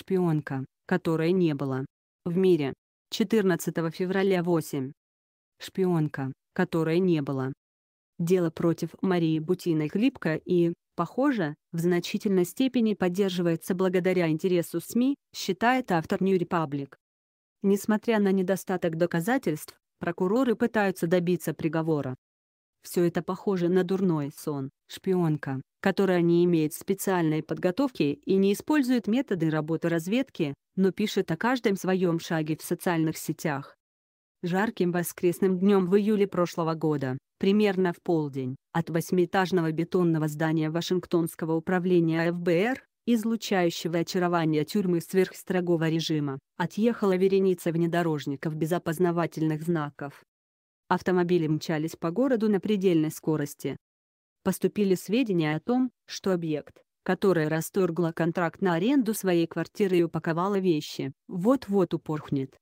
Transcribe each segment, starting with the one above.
шпионка, которой не было. В мире. 14 февраля 8. Шпионка, которой не было. Дело против Марии Бутиной хлипко и, похоже, в значительной степени поддерживается благодаря интересу СМИ, считает автор New Republic. Несмотря на недостаток доказательств, прокуроры пытаются добиться приговора. Все это похоже на дурной сон, шпионка, которая не имеет специальной подготовки и не использует методы работы разведки, но пишет о каждом своем шаге в социальных сетях. Жарким воскресным днем в июле прошлого года, примерно в полдень, от восьмиэтажного бетонного здания Вашингтонского управления ФБР, излучающего очарование тюрьмы сверхстрогого режима, отъехала вереница внедорожников без опознавательных знаков. Автомобили мчались по городу на предельной скорости, поступили сведения о том, что объект, который расторгла контракт на аренду своей квартиры и упаковала вещи, вот-вот упорхнет.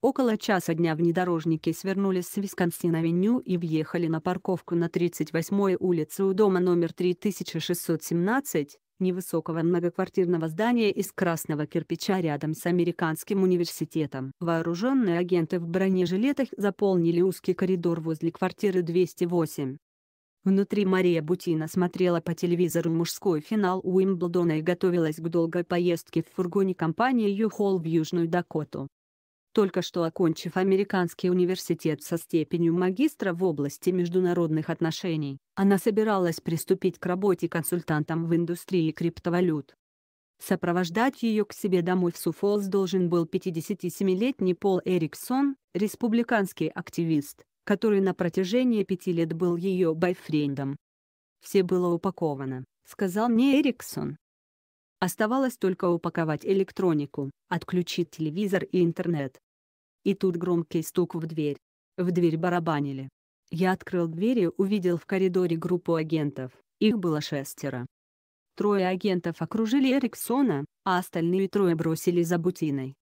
Около часа дня внедорожники свернули с Висконсин-авеню и въехали на парковку на 38-й улице у дома номер 3617, невысокого многоквартирного здания из красного кирпича рядом с американским университетом. Вооруженные агенты в бронежилетах заполнили узкий коридор возле квартиры 208. Внутри Мария Бутина смотрела по телевизору мужской финал Уимблдона и готовилась к долгой поездке в фургоне компании «Юхолл» в Южную Дакоту. Только что окончив американский университет со степенью магистра в области международных отношений, она собиралась приступить к работе консультантом в индустрии криптовалют. Сопровождать ее к себе домой в Суфолс должен был 57-летний Пол Эриксон, республиканский активист, который на протяжении пяти лет был ее бойфрендом. «Все было упаковано», — сказал мне Эриксон. Оставалось только упаковать электронику, отключить телевизор и интернет. И тут громкий стук в дверь. В дверь барабанили. Я открыл дверь и увидел в коридоре группу агентов, их было шестеро. Трое агентов окружили Эриксона, а остальные трое бросили за бутиной.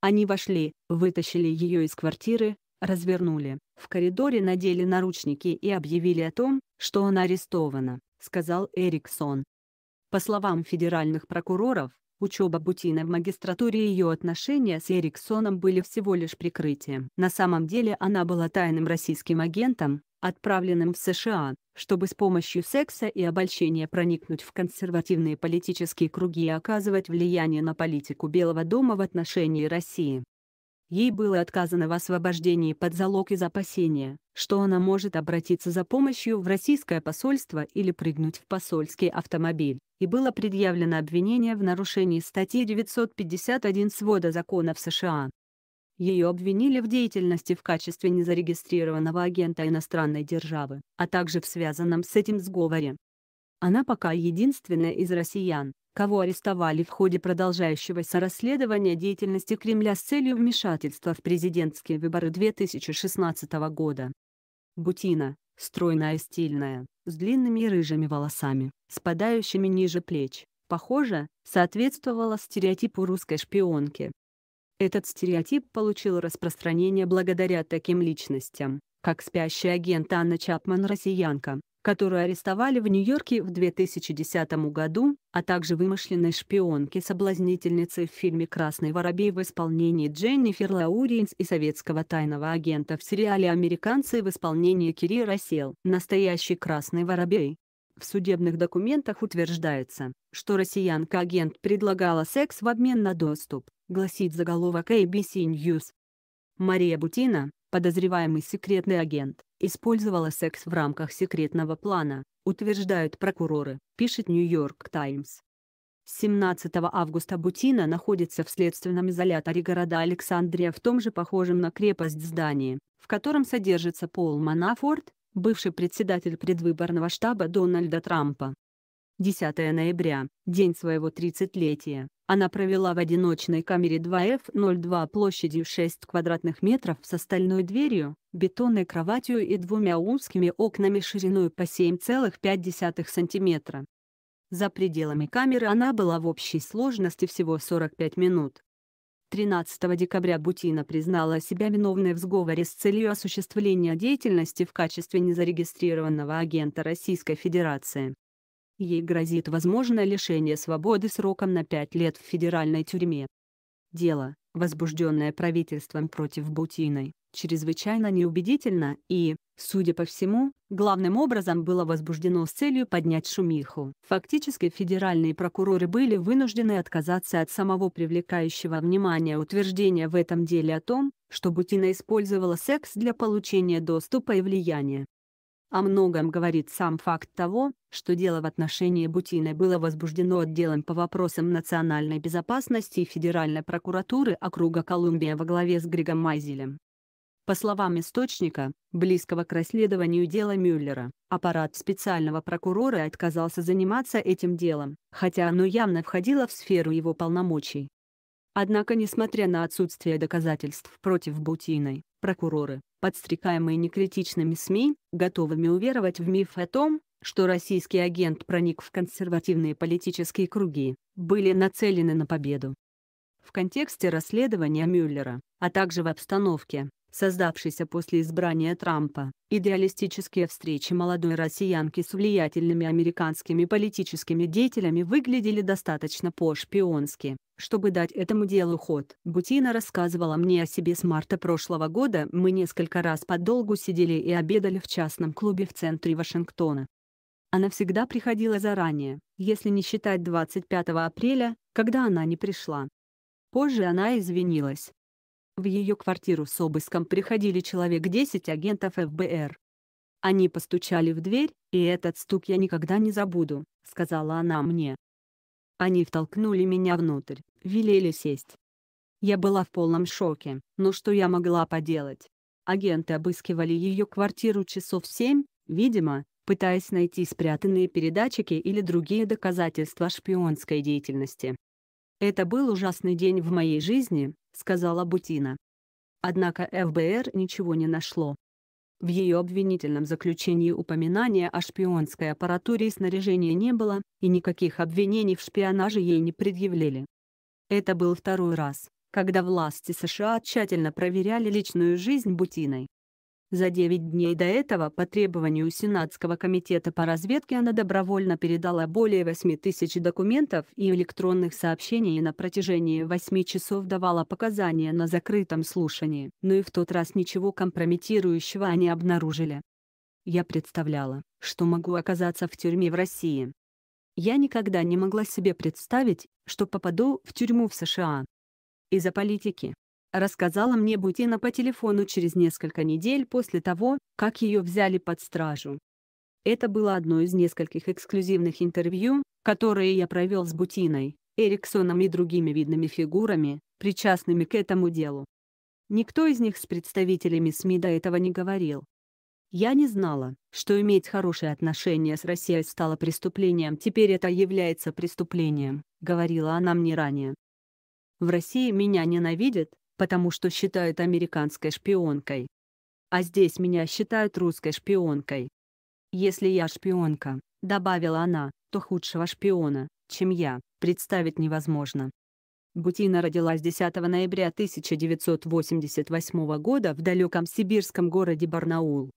Они вошли, вытащили ее из квартиры, развернули. В коридоре надели наручники и объявили о том, что она арестована, сказал Эриксон. По словам федеральных прокуроров, учеба Бутина в магистратуре и ее отношения с Эриксоном были всего лишь прикрытием. На самом деле она была тайным российским агентом, отправленным в США, чтобы с помощью секса и обольщения проникнуть в консервативные политические круги и оказывать влияние на политику Белого дома в отношении России. Ей было отказано в освобождении под залог из опасения, что она может обратиться за помощью в российское посольство или прыгнуть в посольский автомобиль, и было предъявлено обвинение в нарушении статьи 951 свода законов США. Ее обвинили в деятельности в качестве незарегистрированного агента иностранной державы, а также в связанном с этим сговоре. Она пока единственная из россиян, кого арестовали в ходе продолжающегося расследования деятельности Кремля с целью вмешательства в президентские выборы 2016 года. Бутина, стройная и стильная, с длинными рыжими волосами, спадающими ниже плеч, похоже, соответствовала стереотипу русской шпионки. Этот стереотип получил распространение благодаря таким личностям, как спящий агент Анна Чапман-россиянка, которую арестовали в Нью-Йорке в 2010 году, а также вымышленной шпионки-соблазнительницы в фильме «Красный воробей» в исполнении Дженнифер Лауренс и советского тайного агента в сериале «Американцы» в исполнении Кири Рассел. Настоящий «Красный воробей». В судебных документах утверждается, что россиянка-агент предлагала секс в обмен на доступ, гласит заголовок ABC News. Мария Бутина, подозреваемый секретный агент, использовала секс в рамках секретного плана, утверждают прокуроры, пишет Нью-Йорк Таймс. 17 августа Бутина находится в следственном изоляторе города Александрия в том же похожем на крепость здании, в котором содержится Пол Манафорд, бывший председатель предвыборного штаба Дональда Трампа, 10 ноября, день своего 30-летия, она провела в одиночной камере 2F02 площадью 6 квадратных метров с остальной дверью, бетонной кроватью и двумя узкими окнами шириной по 7,5 см. За пределами камеры она была в общей сложности всего 45 минут. 13 декабря Бутина признала себя виновной в сговоре с целью осуществления деятельности в качестве незарегистрированного агента Российской Федерации. Ей грозит возможное лишение свободы сроком на пять лет в федеральной тюрьме. Дело, возбужденное правительством против Бутиной, чрезвычайно неубедительно и, судя по всему, главным образом было возбуждено с целью поднять шумиху. Фактически федеральные прокуроры были вынуждены отказаться от самого привлекающего внимания утверждения в этом деле о том, что Бутина использовала секс для получения доступа и влияния. О многом говорит сам факт того, что дело в отношении Бутиной было возбуждено отделом по вопросам национальной безопасности и Федеральной прокуратуры округа Колумбия во главе с Григом Майзелем. По словам источника, близкого к расследованию дела Мюллера, аппарат специального прокурора отказался заниматься этим делом, хотя оно явно входило в сферу его полномочий. Однако несмотря на отсутствие доказательств против Бутиной, Прокуроры, подстрекаемые некритичными СМИ, готовыми уверовать в миф о том, что российский агент проник в консервативные политические круги, были нацелены на победу. В контексте расследования Мюллера, а также в обстановке, создавшийся после избрания Трампа, идеалистические встречи молодой россиянки с влиятельными американскими политическими деятелями выглядели достаточно по-шпионски, чтобы дать этому делу ход. Бутина рассказывала мне о себе с марта прошлого года, мы несколько раз подолгу сидели и обедали в частном клубе в центре Вашингтона. Она всегда приходила заранее, если не считать 25 апреля, когда она не пришла. Позже она извинилась, в ее квартиру с обыском приходили человек 10 агентов ФБР. Они постучали в дверь, и этот стук я никогда не забуду, сказала она мне. Они втолкнули меня внутрь, велели сесть. Я была в полном шоке, но что я могла поделать? Агенты обыскивали ее квартиру часов семь, видимо, пытаясь найти спрятанные передатчики или другие доказательства шпионской деятельности. Это был ужасный день в моей жизни, — сказала Бутина. Однако ФБР ничего не нашло. В ее обвинительном заключении упоминания о шпионской аппаратуре и снаряжении не было, и никаких обвинений в шпионаже ей не предъявляли. Это был второй раз, когда власти США тщательно проверяли личную жизнь Бутиной. За 9 дней до этого по требованию Сенатского комитета по разведке она добровольно передала более 8 тысяч документов и электронных сообщений и на протяжении 8 часов давала показания на закрытом слушании, но ну и в тот раз ничего компрометирующего они обнаружили. Я представляла, что могу оказаться в тюрьме в России. Я никогда не могла себе представить, что попаду в тюрьму в США. Из-за политики, рассказала мне Бутина по телефону через несколько недель после того, как ее взяли под стражу. Это было одно из нескольких эксклюзивных интервью, которые я провел с Бутиной, Эриксоном и другими видными фигурами, причастными к этому делу. Никто из них с представителями СМИ до этого не говорил. Я не знала, что иметь хорошие отношения с Россией стало преступлением, теперь это является преступлением, говорила она мне ранее. В России меня ненавидят, потому что считают американской шпионкой. А здесь меня считают русской шпионкой. Если я шпионка, добавила она, то худшего шпиона, чем я, представить невозможно. Бутина родилась 10 ноября 1988 года в далеком сибирском городе Барнаул.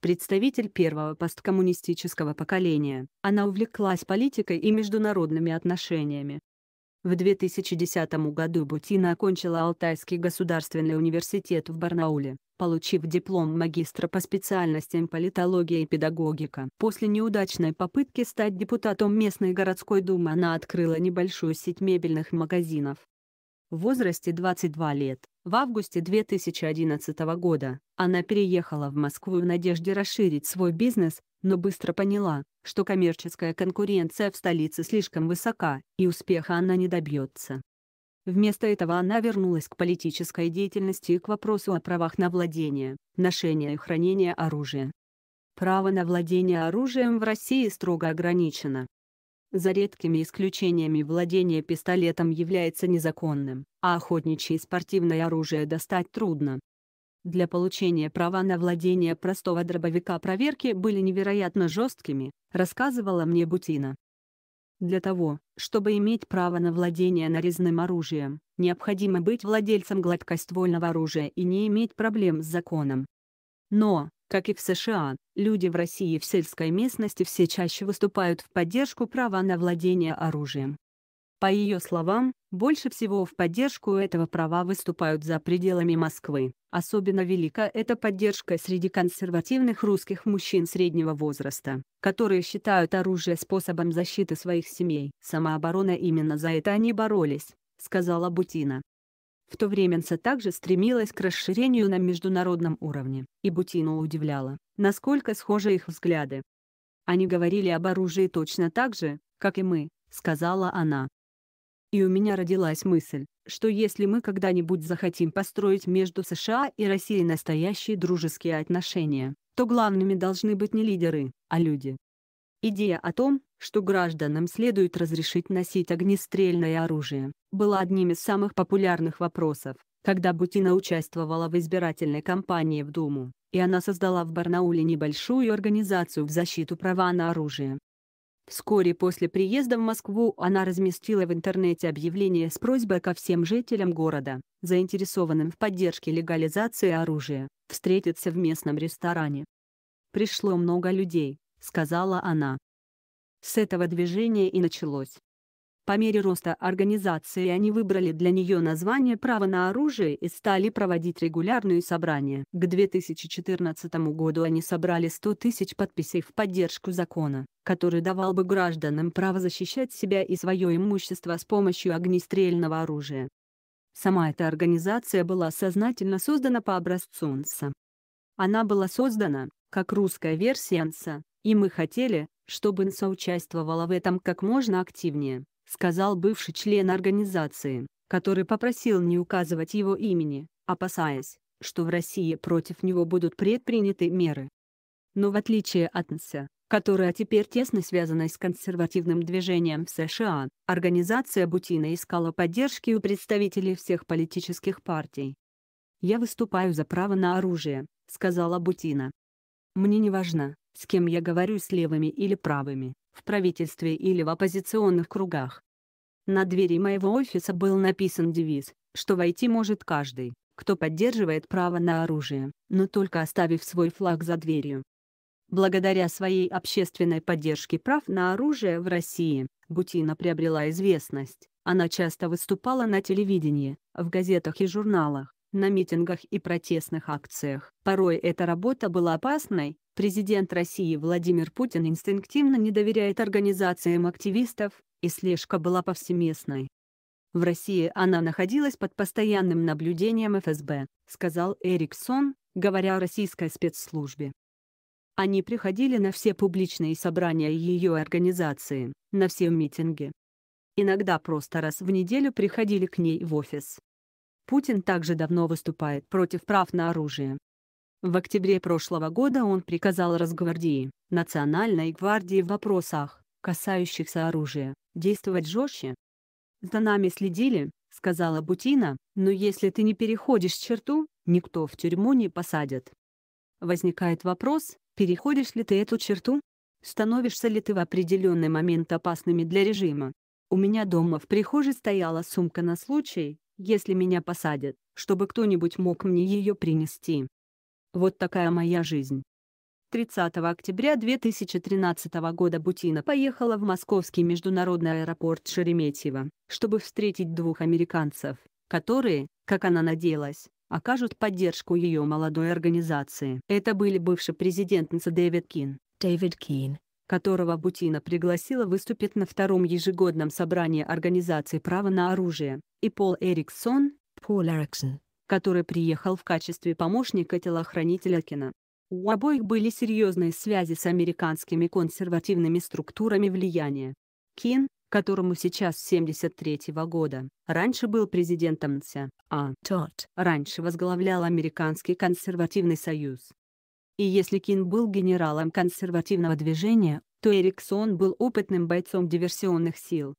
Представитель первого посткоммунистического поколения, она увлеклась политикой и международными отношениями, в 2010 году Бутина окончила Алтайский государственный университет в Барнауле, получив диплом магистра по специальностям политология и педагогика. После неудачной попытки стать депутатом местной городской думы она открыла небольшую сеть мебельных магазинов в возрасте 22 лет. В августе 2011 года она переехала в Москву в надежде расширить свой бизнес, но быстро поняла, что коммерческая конкуренция в столице слишком высока, и успеха она не добьется. Вместо этого она вернулась к политической деятельности и к вопросу о правах на владение, ношение и хранение оружия. Право на владение оружием в России строго ограничено. За редкими исключениями владение пистолетом является незаконным, а охотничье и спортивное оружие достать трудно. Для получения права на владение простого дробовика проверки были невероятно жесткими, рассказывала мне Бутина. Для того, чтобы иметь право на владение нарезным оружием, необходимо быть владельцем гладкоствольного оружия и не иметь проблем с законом. Но, как и в США, люди в России в сельской местности все чаще выступают в поддержку права на владение оружием. По ее словам, больше всего в поддержку этого права выступают за пределами Москвы. Особенно велика эта поддержка среди консервативных русских мужчин среднего возраста, которые считают оружие способом защиты своих семей. Самооборона именно за это они боролись, сказала Бутина. В то время НСА также стремилась к расширению на международном уровне, и Бутину удивляло, насколько схожи их взгляды. «Они говорили об оружии точно так же, как и мы», — сказала она. И у меня родилась мысль, что если мы когда-нибудь захотим построить между США и Россией настоящие дружеские отношения, то главными должны быть не лидеры, а люди. Идея о том, что гражданам следует разрешить носить огнестрельное оружие, было одним из самых популярных вопросов, когда Бутина участвовала в избирательной кампании в Думу, и она создала в Барнауле небольшую организацию в защиту права на оружие. Вскоре после приезда в Москву она разместила в интернете объявление с просьбой ко всем жителям города, заинтересованным в поддержке легализации оружия, встретиться в местном ресторане. «Пришло много людей», — сказала она. С этого движения и началось. По мере роста организации они выбрали для нее название «Право на оружие» и стали проводить регулярные собрания. К 2014 году они собрали 100 тысяч подписей в поддержку закона, который давал бы гражданам право защищать себя и свое имущество с помощью огнестрельного оружия. Сама эта организация была сознательно создана по образцу НСА. Она была создана, как русская версия НСА, и мы хотели, чтобы соучаствовала в этом как можно активнее, сказал бывший член организации, который попросил не указывать его имени, опасаясь, что в России против него будут предприняты меры. Но в отличие от НСА, которая теперь тесно связана с консервативным движением в США, организация Бутина искала поддержки у представителей всех политических партий. «Я выступаю за право на оружие», — сказала Бутина. «Мне не важна, с кем я говорю с левыми или правыми, в правительстве или в оппозиционных кругах. На двери моего офиса был написан девиз, что войти может каждый, кто поддерживает право на оружие, но только оставив свой флаг за дверью. Благодаря своей общественной поддержке прав на оружие в России, Бутина приобрела известность. Она часто выступала на телевидении, в газетах и журналах на митингах и протестных акциях. Порой эта работа была опасной, президент России Владимир Путин инстинктивно не доверяет организациям активистов, и слежка была повсеместной. В России она находилась под постоянным наблюдением ФСБ, сказал Эриксон, говоря о российской спецслужбе. Они приходили на все публичные собрания ее организации, на все митинги. Иногда просто раз в неделю приходили к ней в офис. Путин также давно выступает против прав на оружие. В октябре прошлого года он приказал Росгвардии, Национальной гвардии в вопросах, касающихся оружия, действовать жестче. «За нами следили», — сказала Бутина, «но если ты не переходишь черту, никто в тюрьму не посадят». Возникает вопрос, переходишь ли ты эту черту? Становишься ли ты в определенный момент опасными для режима? У меня дома в прихожей стояла сумка на случай, если меня посадят, чтобы кто-нибудь мог мне ее принести. Вот такая моя жизнь. 30 октября 2013 года Бутина поехала в Московский международный аэропорт Шереметьево, чтобы встретить двух американцев, которые, как она надеялась, окажут поддержку ее молодой организации. Это были бывший президент Дэвид Кин, Дэвид Кин которого Бутина пригласила выступить на втором ежегодном собрании Организации права на оружие, и Пол Эриксон, Пол Эриксон, который приехал в качестве помощника телохранителя Кина. У обоих были серьезные связи с американскими консервативными структурами влияния. Кин, которому сейчас 73 -го года, раньше был президентом НСА, а Тот раньше возглавлял Американский консервативный союз. И если Кин был генералом консервативного движения, то Эриксон был опытным бойцом диверсионных сил.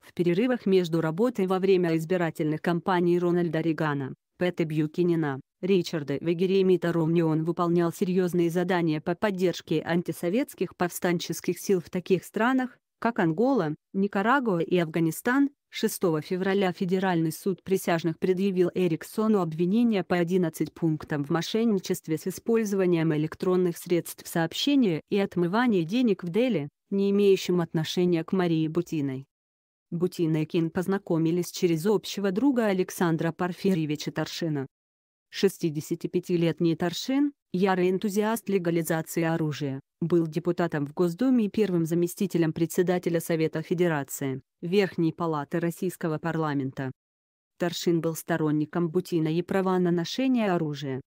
В перерывах между работой во время избирательных кампаний Рональда Регана, Пэта Бьюкинина, Ричарда Вегеремита Ромни он выполнял серьезные задания по поддержке антисоветских повстанческих сил в таких странах, как Ангола, Никарагуа и Афганистан, 6 февраля Федеральный суд присяжных предъявил Эриксону обвинение по 11 пунктам в мошенничестве с использованием электронных средств сообщения и отмывании денег в Дели, не имеющим отношения к Марии Бутиной. Бутина и Кин познакомились через общего друга Александра Порфирьевича Торшина, 65-летний Торшин, ярый энтузиаст легализации оружия, был депутатом в Госдуме и первым заместителем председателя Совета Федерации, Верхней Палаты Российского парламента. Торшин был сторонником Бутина и права на ношение оружия.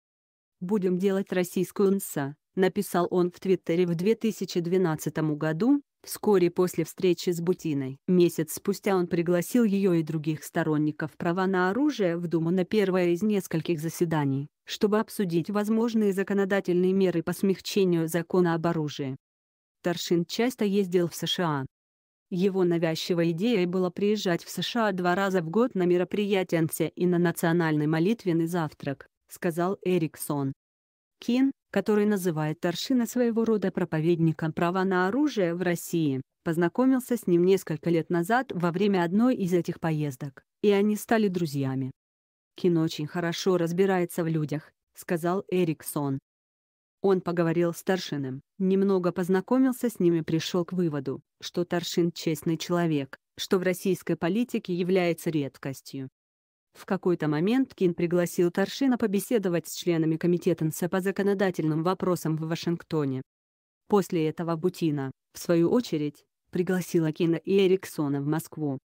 «Будем делать российскую НСА», написал он в Твиттере в 2012 году, Вскоре после встречи с Бутиной, месяц спустя он пригласил ее и других сторонников права на оружие в Думу на первое из нескольких заседаний, чтобы обсудить возможные законодательные меры по смягчению закона об оружии. Торшин часто ездил в США. Его навязчивой идеей было приезжать в США два раза в год на мероприятия НСЕ и на национальный молитвенный завтрак, сказал Эриксон. Кин, который называет Торшина своего рода проповедником права на оружие в России, познакомился с ним несколько лет назад во время одной из этих поездок, и они стали друзьями. «Кин очень хорошо разбирается в людях», — сказал Эриксон. Он поговорил с Торшиным, немного познакомился с ним и пришел к выводу, что Торшин — честный человек, что в российской политике является редкостью. В какой-то момент Кин пригласил Таршина побеседовать с членами комитета НС по законодательным вопросам в Вашингтоне. После этого Бутина, в свою очередь, пригласила Кина и Эриксона в Москву.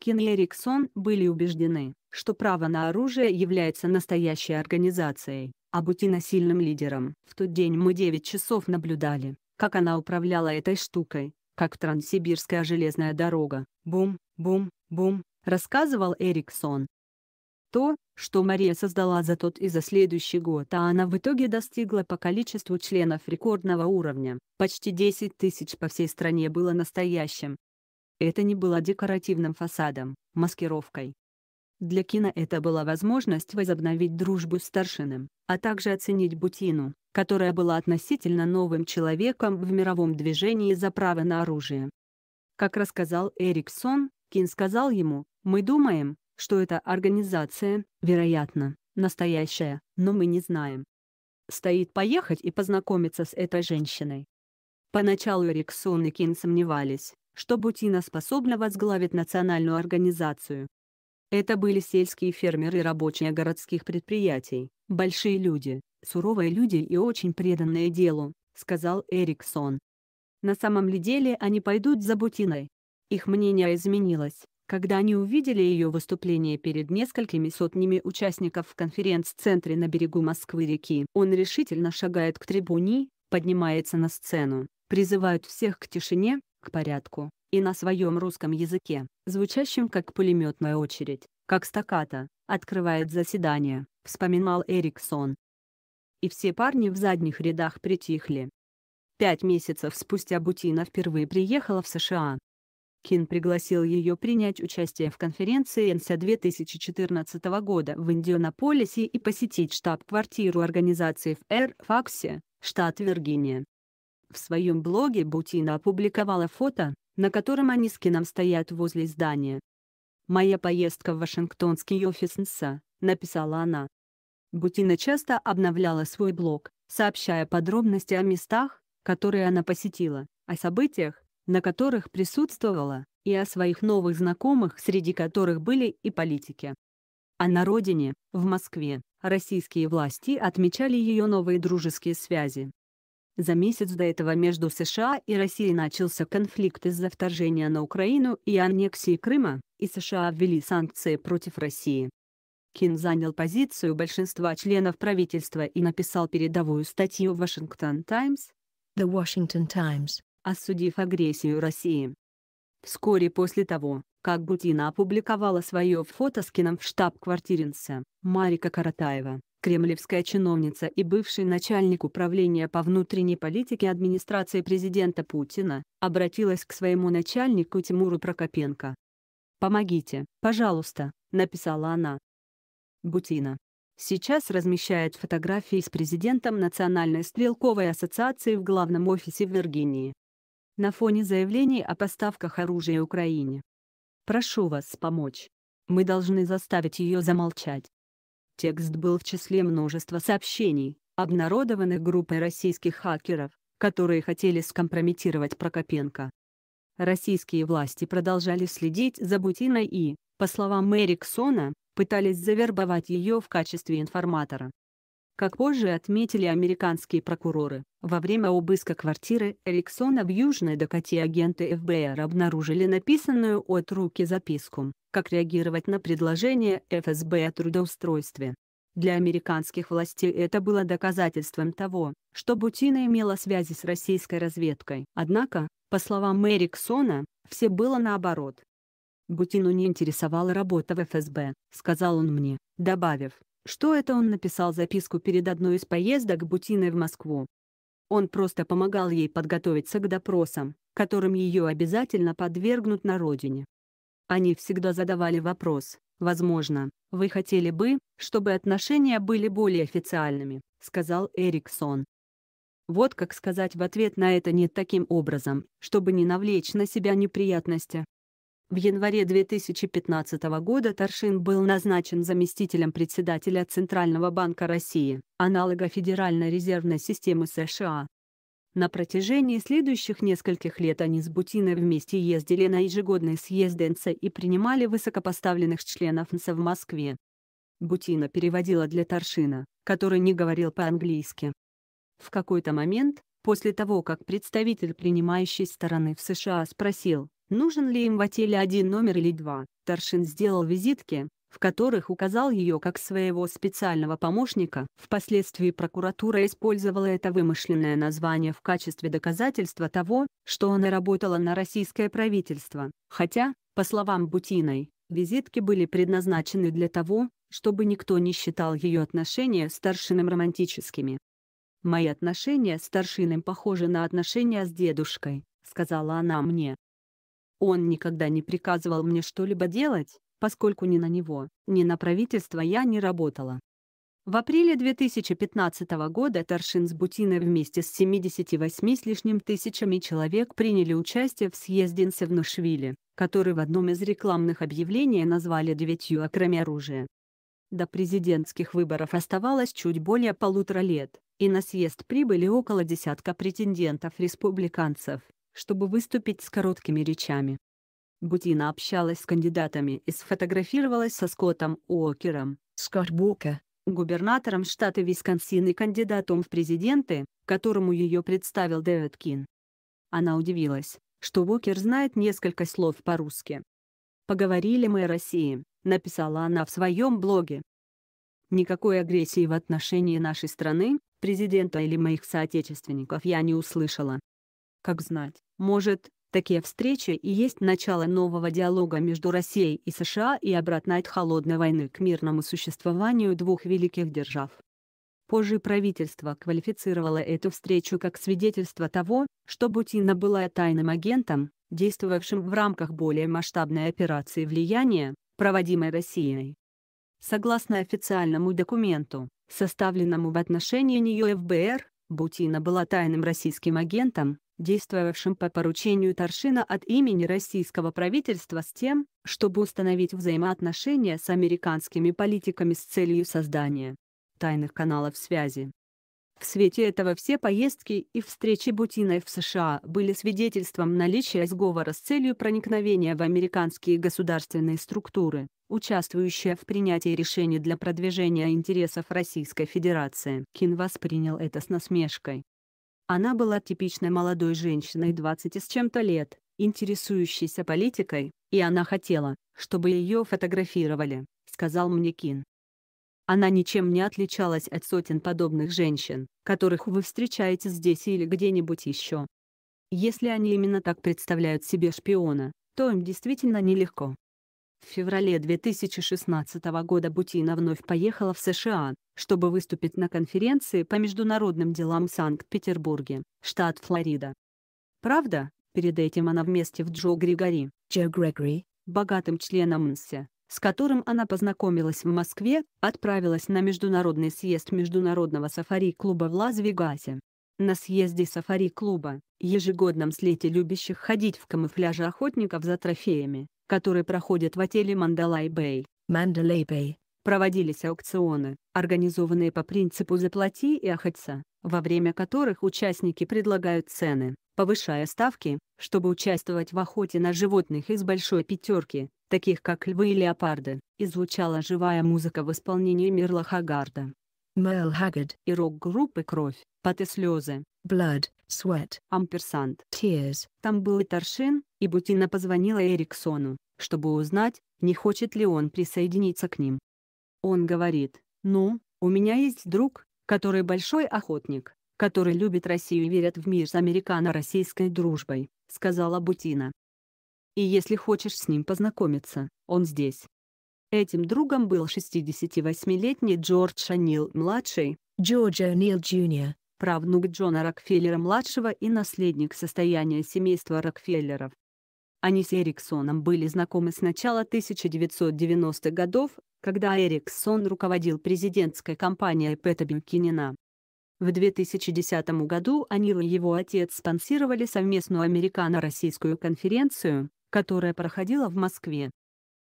Кин и Эриксон были убеждены, что право на оружие является настоящей организацией, а Бутина сильным лидером. В тот день мы 9 часов наблюдали, как она управляла этой штукой, как Транссибирская железная дорога, бум, бум, бум, рассказывал Эриксон. То, что Мария создала за тот и за следующий год, а она в итоге достигла по количеству членов рекордного уровня, почти 10 тысяч по всей стране было настоящим. Это не было декоративным фасадом, маскировкой. Для кино это была возможность возобновить дружбу с старшиным, а также оценить Бутину, которая была относительно новым человеком в мировом движении за право на оружие. Как рассказал Эриксон, Кин сказал ему, «Мы думаем, что эта организация, вероятно, настоящая, но мы не знаем. Стоит поехать и познакомиться с этой женщиной. Поначалу Эриксон и Кин сомневались, что Бутина способна возглавить национальную организацию. Это были сельские фермеры и рабочие городских предприятий, большие люди, суровые люди и очень преданные делу, сказал Эриксон. На самом ли деле они пойдут за Бутиной? Их мнение изменилось, когда они увидели ее выступление перед несколькими сотнями участников в конференц-центре на берегу Москвы-реки, он решительно шагает к трибуне, поднимается на сцену, призывает всех к тишине, к порядку, и на своем русском языке, звучащем как пулеметная очередь, как стаката, открывает заседание, вспоминал Эриксон. И все парни в задних рядах притихли. Пять месяцев спустя Бутина впервые приехала в США, Кин пригласил ее принять участие в конференции НС 2014 а года в Индианаполисе и посетить штаб-квартиру организации в Эрфаксе, штат Виргиния. В своем блоге Бутина опубликовала фото, на котором они с Кином стоят возле здания. «Моя поездка в Вашингтонский офис НСА», — написала она. Бутина часто обновляла свой блог, сообщая подробности о местах, которые она посетила, о событиях, на которых присутствовала, и о своих новых знакомых, среди которых были и политики. А на родине, в Москве, российские власти отмечали ее новые дружеские связи. За месяц до этого между США и Россией начался конфликт из-за вторжения на Украину и аннексии Крыма, и США ввели санкции против России. Кин занял позицию большинства членов правительства и написал передовую статью Washington Times, The Washington Times, осудив агрессию России. Вскоре после того, как Бутина опубликовала свое фото с кином в штаб-квартиринца, Марика Каратаева, кремлевская чиновница и бывший начальник управления по внутренней политике администрации президента Путина, обратилась к своему начальнику Тимуру Прокопенко. «Помогите, пожалуйста», — написала она. Бутина. Сейчас размещает фотографии с президентом Национальной стрелковой ассоциации в главном офисе в Виргинии на фоне заявлений о поставках оружия Украине. Прошу вас помочь. Мы должны заставить ее замолчать. Текст был в числе множества сообщений, обнародованных группой российских хакеров, которые хотели скомпрометировать Прокопенко. Российские власти продолжали следить за Бутиной и, по словам Эриксона, пытались завербовать ее в качестве информатора. Как позже отметили американские прокуроры, во время обыска квартиры Эриксона в Южной Дакоте агенты ФБР обнаружили написанную от руки записку «Как реагировать на предложение ФСБ о трудоустройстве». Для американских властей это было доказательством того, что Бутина имела связи с российской разведкой. Однако, по словам Эриксона, все было наоборот. «Бутину не интересовала работа в ФСБ», — сказал он мне, добавив, что это он написал записку перед одной из поездок Бутиной в Москву. Он просто помогал ей подготовиться к допросам, которым ее обязательно подвергнут на родине. Они всегда задавали вопрос, возможно, вы хотели бы, чтобы отношения были более официальными, сказал Эриксон. Вот как сказать в ответ на это не таким образом, чтобы не навлечь на себя неприятности. В январе 2015 года Торшин был назначен заместителем председателя Центрального банка России, аналога Федеральной резервной системы США. На протяжении следующих нескольких лет они с Бутиной вместе ездили на ежегодные съезды НЦ и принимали высокопоставленных членов НЦ в Москве. Бутина переводила для Торшина, который не говорил по-английски. В какой-то момент, после того как представитель принимающей стороны в США спросил, Нужен ли им в отеле один номер или два? Таршин сделал визитки, в которых указал ее как своего специального помощника. Впоследствии прокуратура использовала это вымышленное название в качестве доказательства того, что она работала на российское правительство, хотя, по словам Бутиной, визитки были предназначены для того, чтобы никто не считал ее отношения с Таршиным романтическими. «Мои отношения с Таршиным похожи на отношения с дедушкой», — сказала она мне. Он никогда не приказывал мне что-либо делать, поскольку ни на него, ни на правительство я не работала. В апреле 2015 года Таршин с Бутиной вместе с 78 с лишним тысячами человек приняли участие в съезде Севнушвили, который в одном из рекламных объявлений назвали «девятью окроме а оружия». До президентских выборов оставалось чуть более полутора лет, и на съезд прибыли около десятка претендентов-республиканцев, чтобы выступить с короткими речами. Бутина общалась с кандидатами и сфотографировалась со Скоттом Уокером, Скотт Бука, губернатором штата Висконсин и кандидатом в президенты, которому ее представил Дэвид Кин. Она удивилась, что Уокер знает несколько слов по-русски. «Поговорили мы о России», — написала она в своем блоге. «Никакой агрессии в отношении нашей страны, президента или моих соотечественников я не услышала. Как знать, может, такие встречи и есть начало нового диалога между Россией и США и обратно от холодной войны к мирному существованию двух великих держав. Позже правительство квалифицировало эту встречу как свидетельство того, что Бутина была тайным агентом, действовавшим в рамках более масштабной операции влияния, проводимой Россией. Согласно официальному документу, составленному в отношении нее ФБР, Бутина была тайным российским агентом, действовавшим по поручению Торшина от имени российского правительства с тем, чтобы установить взаимоотношения с американскими политиками с целью создания тайных каналов связи. В свете этого все поездки и встречи Бутиной в США были свидетельством наличия сговора с целью проникновения в американские государственные структуры, участвующие в принятии решений для продвижения интересов Российской Федерации. Кин воспринял это с насмешкой. Она была типичной молодой женщиной 20 с чем-то лет, интересующейся политикой, и она хотела, чтобы ее фотографировали, сказал мне Кин. Она ничем не отличалась от сотен подобных женщин, которых вы встречаете здесь или где-нибудь еще. Если они именно так представляют себе шпиона, то им действительно нелегко. В феврале 2016 года Бутина вновь поехала в США, чтобы выступить на конференции по международным делам в Санкт-Петербурге, штат Флорида. Правда, перед этим она вместе в Джо Григори, Джо Грегори, богатым членом МСЯ, с которым она познакомилась в Москве, отправилась на Международный съезд Международного сафари-клуба в Лас-Вегасе. На съезде сафари-клуба, ежегодном слете любящих ходить в камуфляже охотников за трофеями, которые проходят в отеле Мандалай-Бэй, Мандалай-Бэй, проводились аукционы, организованные по принципу «заплати и охотца» во время которых участники предлагают цены, повышая ставки, чтобы участвовать в охоте на животных из большой пятерки, таких как львы и леопарды, и звучала живая музыка в исполнении Мирла Хагарда. Мэл Haggard и рок-группы «Кровь», «Пот и слезы», «Blood», «Sweat», «Амперсант», «Tears». Там был и Торшин, и Бутина позвонила Эриксону, чтобы узнать, не хочет ли он присоединиться к ним. Он говорит, «Ну, у меня есть друг, который большой охотник, который любит Россию и верят в мир с американо-российской дружбой», — сказала Бутина. «И если хочешь с ним познакомиться, он здесь». Этим другом был 68-летний Джордж О'Нил-младший, Джордж О'Нил Джуниор, правнук Джона Рокфеллера-младшего и наследник состояния семейства Рокфеллеров. Они с Эриксоном были знакомы с начала 1990-х годов, когда Эриксон руководил президентской кампанией Пэта Бюкинина. В 2010 году Анил и его отец спонсировали совместную американо-российскую конференцию, которая проходила в Москве.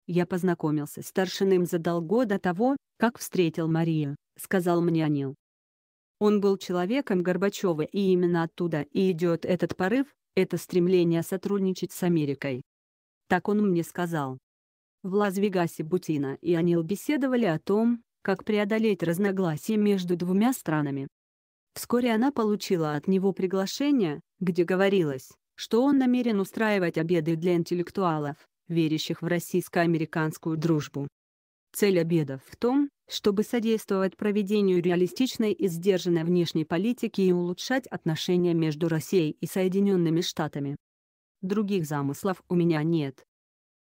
«Я познакомился с старшиным задолго до того, как встретил Марию», — сказал мне Анил. Он был человеком Горбачева и именно оттуда и идет этот порыв, это стремление сотрудничать с Америкой. Так он мне сказал. В Лас-Вегасе Бутина и Анил беседовали о том, как преодолеть разногласия между двумя странами. Вскоре она получила от него приглашение, где говорилось, что он намерен устраивать обеды для интеллектуалов, верящих в российско-американскую дружбу. Цель обедов в том, чтобы содействовать проведению реалистичной и сдержанной внешней политики и улучшать отношения между Россией и Соединенными Штатами. Других замыслов у меня нет.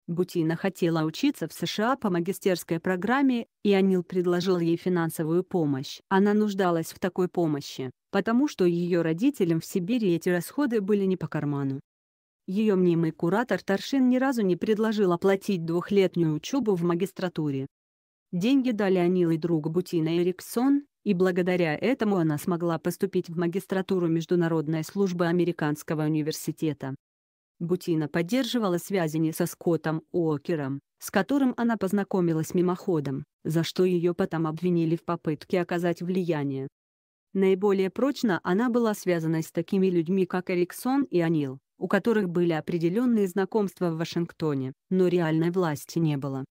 Бутина хотела учиться в США по магистерской программе, и Анил предложил ей финансовую помощь. Она нуждалась в такой помощи, потому что ее родителям в Сибири эти расходы были не по карману. Ее мнимый куратор Таршин ни разу не предложил оплатить двухлетнюю учебу в магистратуре. Деньги дали Анилой друг Бутина Эриксон, и благодаря этому она смогла поступить в магистратуру Международной службы Американского университета. Бутина поддерживала связи не со Скоттом Уокером, с которым она познакомилась мимоходом, за что ее потом обвинили в попытке оказать влияние. Наиболее прочно она была связана с такими людьми, как Эриксон и Анил, у которых были определенные знакомства в Вашингтоне, но реальной власти не было.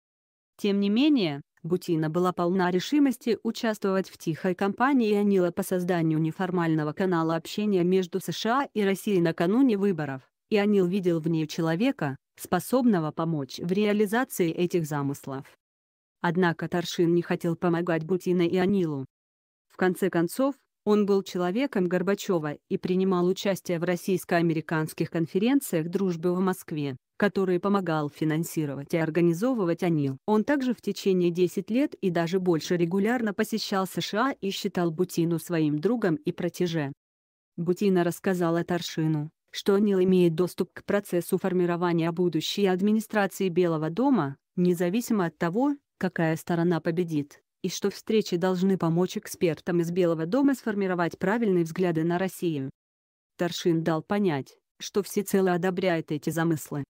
Тем не менее, Гутина была полна решимости участвовать в тихой кампании Анила по созданию неформального канала общения между США и Россией накануне выборов, и Анил видел в ней человека, способного помочь в реализации этих замыслов. Однако Таршин не хотел помогать Гутина и Анилу. В конце концов, он был человеком Горбачева и принимал участие в российско-американских конференциях дружбы в Москве, которые помогал финансировать и организовывать АНИЛ. Он также в течение 10 лет и даже больше регулярно посещал США и считал Бутину своим другом и протеже. Бутина рассказала Таршину, что АНИЛ имеет доступ к процессу формирования будущей администрации Белого дома, независимо от того, какая сторона победит и что встречи должны помочь экспертам из Белого дома сформировать правильные взгляды на Россию. Торшин дал понять, что всецело одобряет эти замыслы.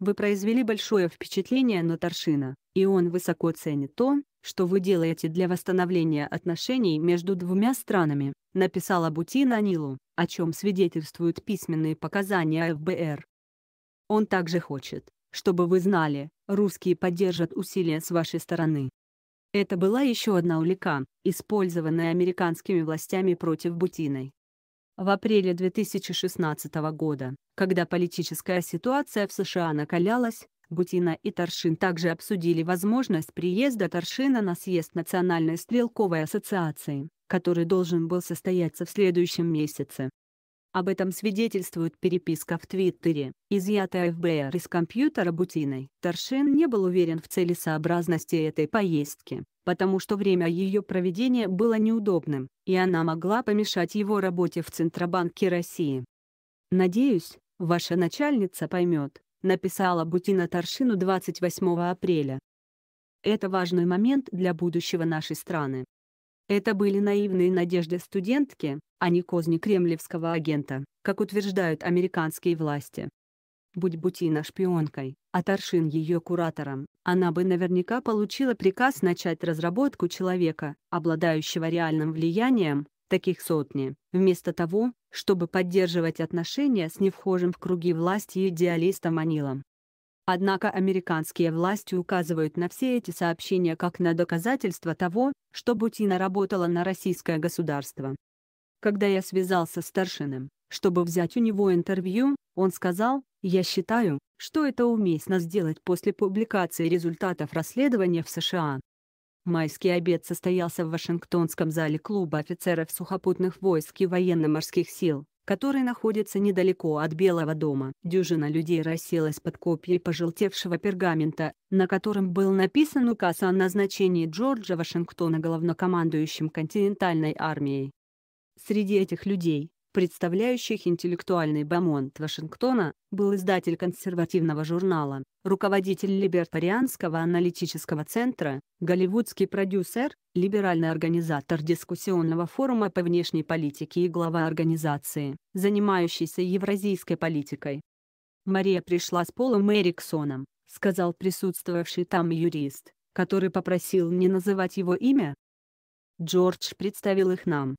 Вы произвели большое впечатление на Торшина, и он высоко ценит то, что вы делаете для восстановления отношений между двумя странами, написала Бутина Нилу, о чем свидетельствуют письменные показания ФБР. Он также хочет, чтобы вы знали, русские поддержат усилия с вашей стороны. Это была еще одна улика, использованная американскими властями против Бутиной. В апреле 2016 года, когда политическая ситуация в США накалялась, Бутина и Торшин также обсудили возможность приезда Торшина на съезд Национальной стрелковой ассоциации, который должен был состояться в следующем месяце. Об этом свидетельствует переписка в Твиттере, изъятая ФБР из компьютера Бутиной. Торшин не был уверен в целесообразности этой поездки, потому что время ее проведения было неудобным, и она могла помешать его работе в Центробанке России. «Надеюсь, ваша начальница поймет», — написала Бутина Торшину 28 апреля. Это важный момент для будущего нашей страны. Это были наивные надежды студентки, а не козни кремлевского агента, как утверждают американские власти. Будь Бутина шпионкой, а Таршин ее куратором, она бы наверняка получила приказ начать разработку человека, обладающего реальным влиянием, таких сотни, вместо того, чтобы поддерживать отношения с невхожим в круги власти идеалистом Анилом. Однако американские власти указывают на все эти сообщения как на доказательство того, что Бутина работала на российское государство. Когда я связался с старшиным, чтобы взять у него интервью, он сказал, «Я считаю, что это уместно сделать после публикации результатов расследования в США». Майский обед состоялся в Вашингтонском зале клуба офицеров сухопутных войск и военно-морских сил, который находится недалеко от Белого дома. Дюжина людей расселась под копией пожелтевшего пергамента, на котором был написан указ о назначении Джорджа Вашингтона главнокомандующим континентальной армией. Среди этих людей, представляющих интеллектуальный бомонд Вашингтона, был издатель консервативного журнала, руководитель Либертарианского аналитического центра, голливудский продюсер, либеральный организатор дискуссионного форума по внешней политике и глава организации, занимающейся евразийской политикой. Мария пришла с Полом Эриксоном, сказал присутствовавший там юрист, который попросил не называть его имя. Джордж представил их нам.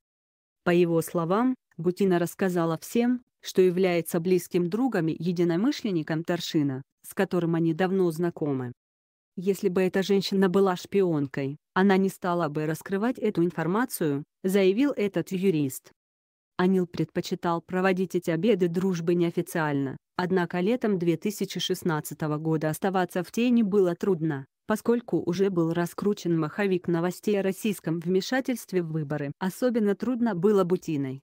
По его словам, Бутина рассказала всем, что является близким другом и единомышленником Торшина, с которым они давно знакомы. Если бы эта женщина была шпионкой, она не стала бы раскрывать эту информацию, заявил этот юрист. Анил предпочитал проводить эти обеды дружбы неофициально, однако летом 2016 года оставаться в тени было трудно, поскольку уже был раскручен маховик новостей о российском вмешательстве в выборы. Особенно трудно было Бутиной,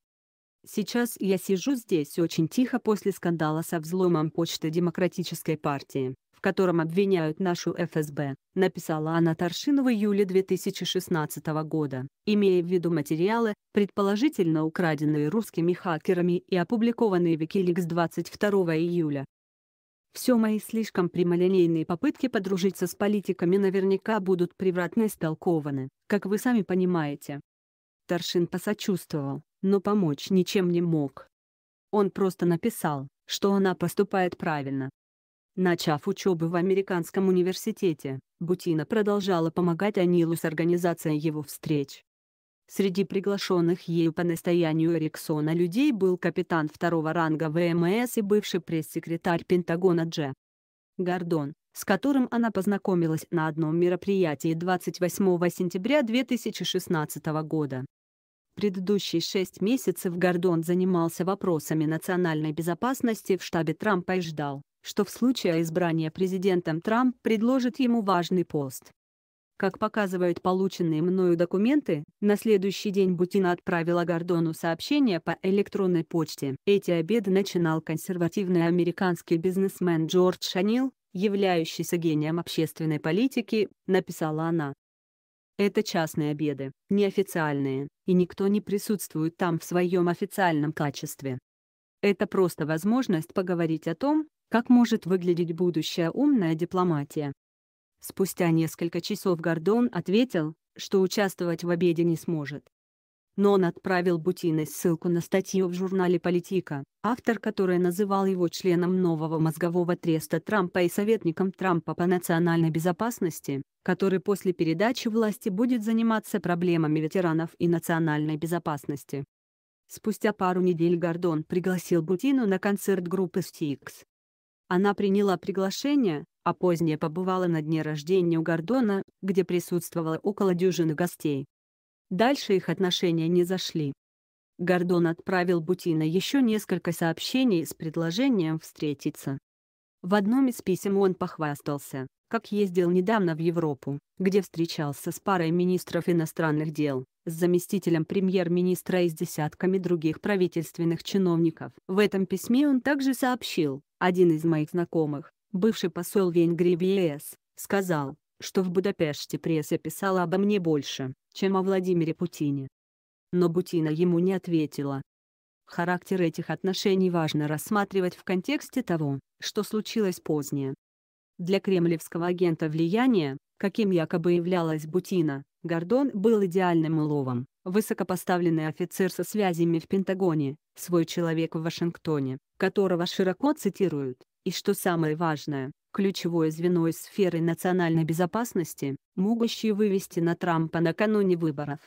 Сейчас я сижу здесь очень тихо после скандала со взломом почты Демократической партии, в котором обвиняют нашу ФСБ, написала она Торшин июля 2016 года, имея в виду материалы, предположительно украденные русскими хакерами и опубликованные в 22 июля. Все мои слишком прямолинейные попытки подружиться с политиками наверняка будут превратно истолкованы, как вы сами понимаете. Торшин посочувствовал, но помочь ничем не мог. Он просто написал, что она поступает правильно. Начав учебу в американском университете, Бутина продолжала помогать Анилу с организацией его встреч. Среди приглашенных ею по настоянию Эриксона людей был капитан второго ранга ВМС и бывший пресс-секретарь Пентагона Дже. Гордон, с которым она познакомилась на одном мероприятии 28 сентября 2016 года, Предыдущие шесть месяцев Гордон занимался вопросами национальной безопасности в штабе Трампа и ждал, что в случае избрания президентом Трамп предложит ему важный пост. Как показывают полученные мною документы, на следующий день Бутина отправила Гордону сообщение по электронной почте. Эти обеды начинал консервативный американский бизнесмен Джордж Шанил, являющийся гением общественной политики, написала она. Это частные обеды, неофициальные, и никто не присутствует там в своем официальном качестве. Это просто возможность поговорить о том, как может выглядеть будущая умная дипломатия. Спустя несколько часов Гордон ответил, что участвовать в обеде не сможет но он отправил Бутиной ссылку на статью в журнале «Политика», автор которой называл его членом нового мозгового треста Трампа и советником Трампа по национальной безопасности, который после передачи власти будет заниматься проблемами ветеранов и национальной безопасности. Спустя пару недель Гордон пригласил Бутину на концерт группы Стикс. Она приняла приглашение, а позднее побывала на дне рождения у Гордона, где присутствовало около дюжины гостей. Дальше их отношения не зашли. Гордон отправил Бутина еще несколько сообщений с предложением встретиться. В одном из писем он похвастался, как ездил недавно в Европу, где встречался с парой министров иностранных дел, с заместителем премьер-министра и с десятками других правительственных чиновников. В этом письме он также сообщил, один из моих знакомых, бывший посол Венгрии в ЕС, сказал, что в Будапеште пресса писала обо мне больше, чем о Владимире Путине. Но Бутина ему не ответила. Характер этих отношений важно рассматривать в контексте того, что случилось позднее. Для кремлевского агента влияния, каким якобы являлась Бутина, Гордон был идеальным уловом, высокопоставленный офицер со связями в Пентагоне, свой человек в Вашингтоне, которого широко цитируют, и что самое важное, ключевое звено из сферы национальной безопасности, могущее вывести на Трампа накануне выборов.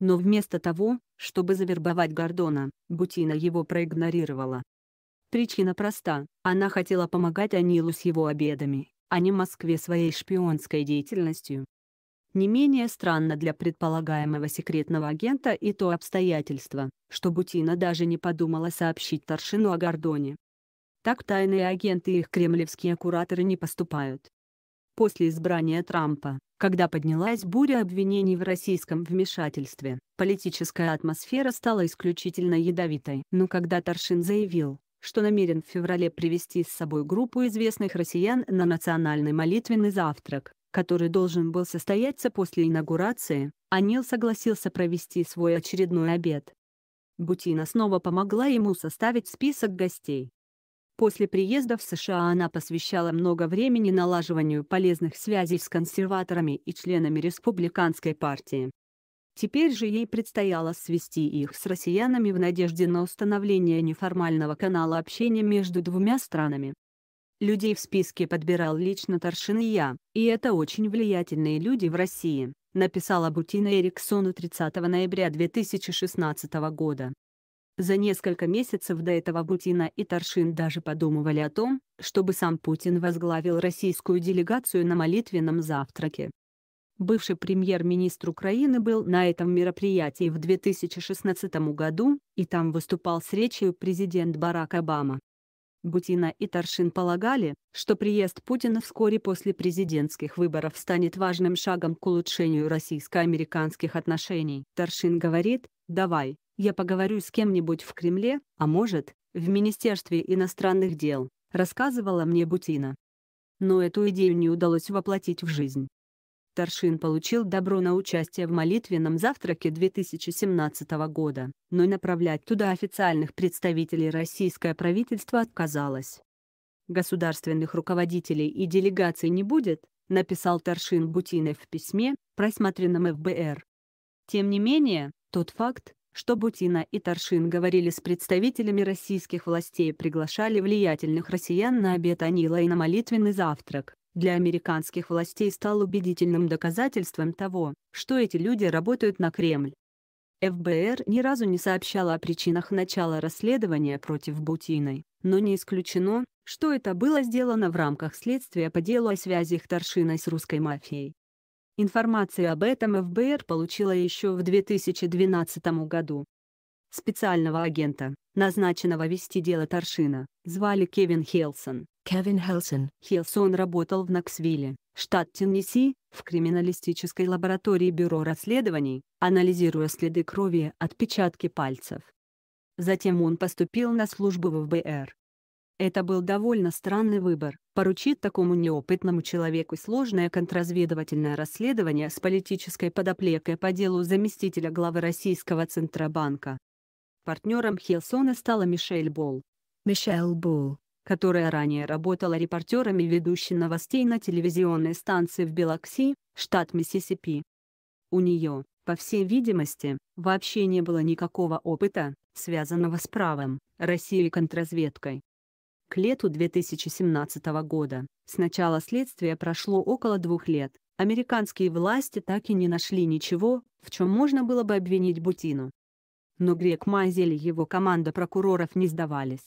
Но вместо того, чтобы завербовать Гордона, Бутина его проигнорировала. Причина проста, она хотела помогать Анилу с его обедами, а не Москве своей шпионской деятельностью. Не менее странно для предполагаемого секретного агента и то обстоятельство, что Бутина даже не подумала сообщить Торшину о Гордоне, так тайные агенты и их кремлевские кураторы не поступают. После избрания Трампа, когда поднялась буря обвинений в российском вмешательстве, политическая атмосфера стала исключительно ядовитой. Но когда Торшин заявил, что намерен в феврале привести с собой группу известных россиян на национальный молитвенный завтрак, который должен был состояться после инаугурации, Анил согласился провести свой очередной обед. Бутина снова помогла ему составить список гостей, После приезда в США она посвящала много времени налаживанию полезных связей с консерваторами и членами республиканской партии. Теперь же ей предстояло свести их с россиянами в надежде на установление неформального канала общения между двумя странами. Людей в списке подбирал лично Торшин и я, и это очень влиятельные люди в России, написала Бутина Эриксону 30 ноября 2016 года. За несколько месяцев до этого Бутина и Торшин даже подумывали о том, чтобы сам Путин возглавил российскую делегацию на молитвенном завтраке. Бывший премьер-министр Украины был на этом мероприятии в 2016 году, и там выступал с речью президент Барак Обама. Бутина и Торшин полагали, что приезд Путина вскоре после президентских выборов станет важным шагом к улучшению российско-американских отношений. Торшин говорит, давай, я поговорю с кем-нибудь в Кремле, а может, в Министерстве иностранных дел», — рассказывала мне Бутина. Но эту идею не удалось воплотить в жизнь. Таршин получил добро на участие в молитвенном завтраке 2017 года, но направлять туда официальных представителей российское правительство отказалось. «Государственных руководителей и делегаций не будет», написал Таршин Бутиной в письме, просмотренном ФБР. Тем не менее, тот факт, что Бутина и Таршин говорили с представителями российских властей и приглашали влиятельных россиян на обед Анила и на молитвенный завтрак, для американских властей стал убедительным доказательством того, что эти люди работают на Кремль. ФБР ни разу не сообщало о причинах начала расследования против Бутиной, но не исключено, что это было сделано в рамках следствия по делу о связях Торшиной с русской мафией. Информацию об этом ФБР получила еще в 2012 году. Специального агента, назначенного вести дело Таршина, звали Кевин Хелсон. Кевин Хелсон. Хелсон работал в Ноксвилле, штат Теннесси, в криминалистической лаборатории Бюро расследований, анализируя следы крови и отпечатки пальцев. Затем он поступил на службу в ФБР. Это был довольно странный выбор, поручит такому неопытному человеку сложное контрразведывательное расследование с политической подоплекой по делу заместителя главы Российского Центробанка. Партнером Хилсона стала Мишель Бол, Мишель Бол, которая ранее работала репортерами ведущей новостей на телевизионной станции в Белокси, штат Миссисипи. У нее, по всей видимости, вообще не было никакого опыта, связанного с правом, Россией и контрразведкой к лету 2017 года. С начала следствия прошло около двух лет. Американские власти так и не нашли ничего, в чем можно было бы обвинить Бутину. Но Грек Мазель и его команда прокуроров не сдавались.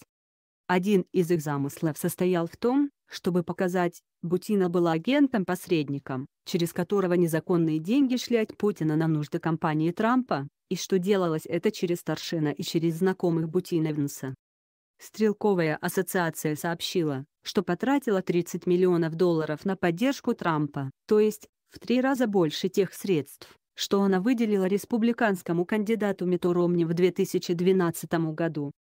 Один из их замыслов состоял в том, чтобы показать, Бутина была агентом-посредником, через которого незаконные деньги шли от Путина на нужды компании Трампа, и что делалось это через Старшина и через знакомых Бутина Бутиновинса. Стрелковая ассоциация сообщила, что потратила 30 миллионов долларов на поддержку Трампа, то есть в три раза больше тех средств, что она выделила республиканскому кандидату Миту Ромни в 2012 году.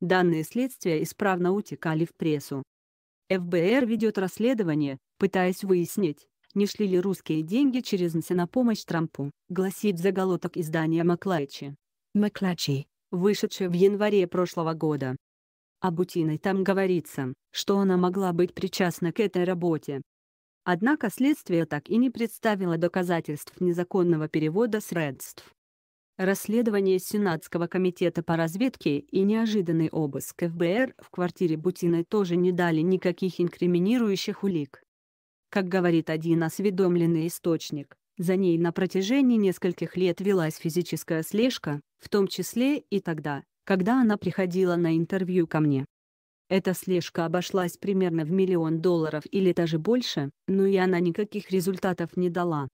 Данные следствия исправно утекали в прессу. ФБР ведет расследование, пытаясь выяснить, не шли ли русские деньги через НСИ на помощь Трампу, гласит заголовок издания Маклачи. Маклачи, вышедший в январе прошлого года, об Утиной там говорится, что она могла быть причастна к этой работе. Однако следствие так и не представило доказательств незаконного перевода средств. Расследование Сенатского комитета по разведке и неожиданный обыск ФБР в квартире Бутиной тоже не дали никаких инкриминирующих улик. Как говорит один осведомленный источник, за ней на протяжении нескольких лет велась физическая слежка, в том числе и тогда, когда она приходила на интервью ко мне. Эта слежка обошлась примерно в миллион долларов или даже больше, но и она никаких результатов не дала.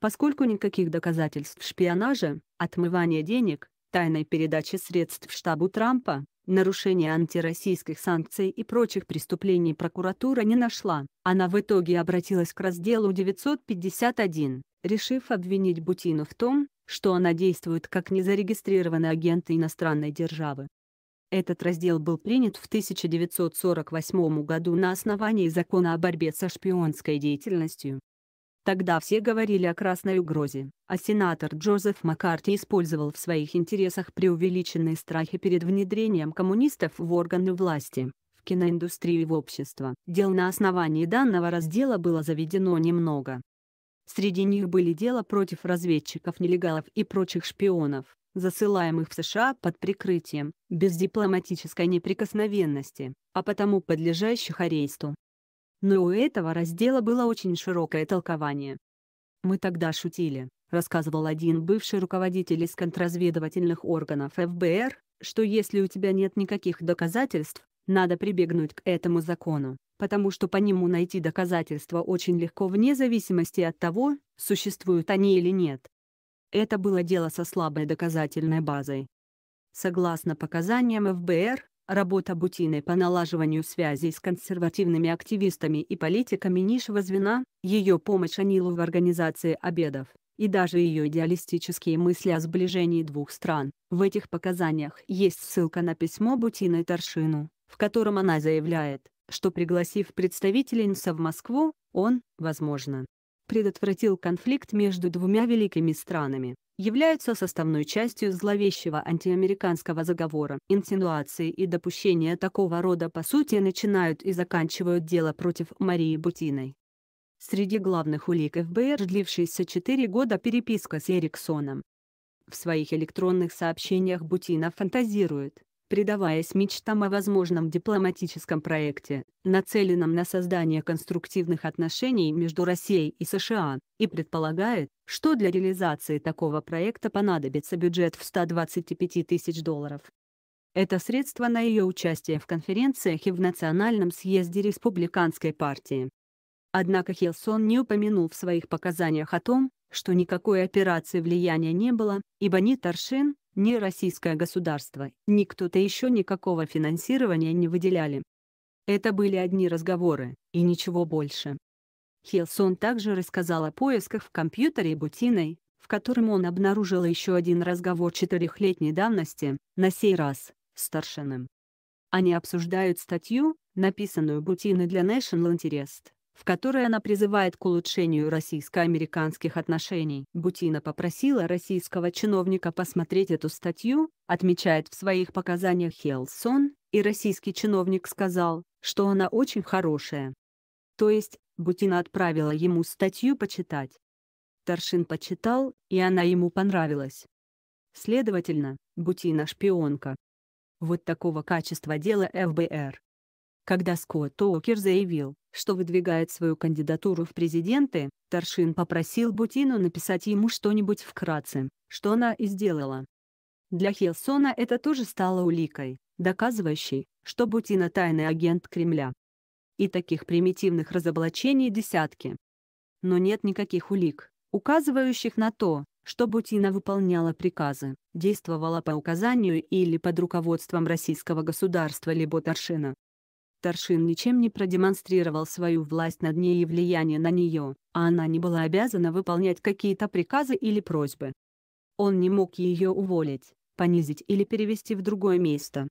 Поскольку никаких доказательств шпионажа, отмывания денег, тайной передачи средств штабу Трампа, нарушения антироссийских санкций и прочих преступлений прокуратура не нашла, она в итоге обратилась к разделу 951, решив обвинить Бутину в том, что она действует как незарегистрированный агент иностранной державы. Этот раздел был принят в 1948 году на основании закона о борьбе со шпионской деятельностью. Тогда все говорили о красной угрозе, а сенатор Джозеф Маккарти использовал в своих интересах преувеличенные страхи перед внедрением коммунистов в органы власти, в киноиндустрию и в общество. Дел на основании данного раздела было заведено немного, Среди них были дела против разведчиков, нелегалов и прочих шпионов, засылаемых в США под прикрытием, без дипломатической неприкосновенности, а потому подлежащих аресту. Но у этого раздела было очень широкое толкование. «Мы тогда шутили», — рассказывал один бывший руководитель из контрразведывательных органов ФБР, что если у тебя нет никаких доказательств, надо прибегнуть к этому закону потому что по нему найти доказательства очень легко вне зависимости от того, существуют они или нет. Это было дело со слабой доказательной базой. Согласно показаниям ФБР, работа Бутиной по налаживанию связей с консервативными активистами и политиками низшего звена, ее помощь Анилу в организации обедов, и даже ее идеалистические мысли о сближении двух стран. В этих показаниях есть ссылка на письмо Бутиной Торшину, в котором она заявляет, что, пригласив представительница в Москву, он, возможно, предотвратил конфликт между двумя великими странами, являются составной частью зловещего антиамериканского заговора. Инсинуации и допущения такого рода по сути начинают и заканчивают дело против Марии Бутиной. Среди главных улик ФБР длившаяся 4 года переписка с Эриксоном. В своих электронных сообщениях Бутина фантазирует, предаваясь мечтам о возможном дипломатическом проекте, нацеленном на создание конструктивных отношений между Россией и США, и предполагает, что для реализации такого проекта понадобится бюджет в 125 тысяч долларов. Это средство на ее участие в конференциях и в Национальном съезде Республиканской партии. Однако Хилсон не упомянул в своих показаниях о том, что никакой операции влияния не было, ибо ни Торшин, ни российское государство, ни кто-то еще никакого финансирования не выделяли. Это были одни разговоры, и ничего больше. Хилсон также рассказал о поисках в компьютере Бутиной, в котором он обнаружил еще один разговор четырехлетней давности, на сей раз, с старшиным. Они обсуждают статью, написанную Бутиной для National Interest, в которой она призывает к улучшению российско-американских отношений. Бутина попросила российского чиновника посмотреть эту статью, отмечает в своих показаниях Хелсон, и российский чиновник сказал, что она очень хорошая. То есть, Бутина отправила ему статью почитать. Торшин почитал, и она ему понравилась. Следовательно, Бутина шпионка. Вот такого качества дела ФБР. Когда Скотт Уокер заявил, что выдвигает свою кандидатуру в президенты, Торшин попросил Бутину написать ему что-нибудь вкратце, что она и сделала. Для Хелсона это тоже стало уликой, доказывающей, что Бутина тайный агент Кремля. И таких примитивных разоблачений десятки. Но нет никаких улик, указывающих на то, что Бутина выполняла приказы, действовала по указанию или под руководством российского государства либо Торшина, Таршин ничем не продемонстрировал свою власть над ней и влияние на нее, а она не была обязана выполнять какие-то приказы или просьбы. Он не мог ее уволить, понизить или перевести в другое место.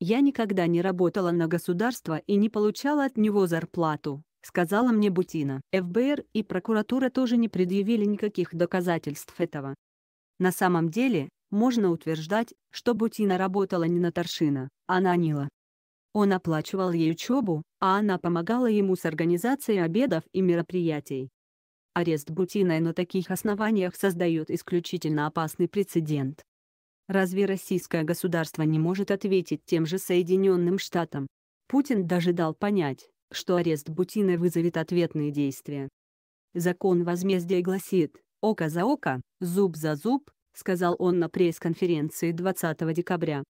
«Я никогда не работала на государство и не получала от него зарплату», — сказала мне Бутина. ФБР и прокуратура тоже не предъявили никаких доказательств этого. На самом деле, можно утверждать, что Бутина работала не на Торшина, а на Нила. Он оплачивал ей учебу, а она помогала ему с организацией обедов и мероприятий. Арест Бутиной на таких основаниях создает исключительно опасный прецедент. Разве российское государство не может ответить тем же Соединенным Штатам? Путин даже дал понять, что арест Бутина вызовет ответные действия. «Закон возмездия гласит, око за око, зуб за зуб», сказал он на пресс-конференции 20 декабря.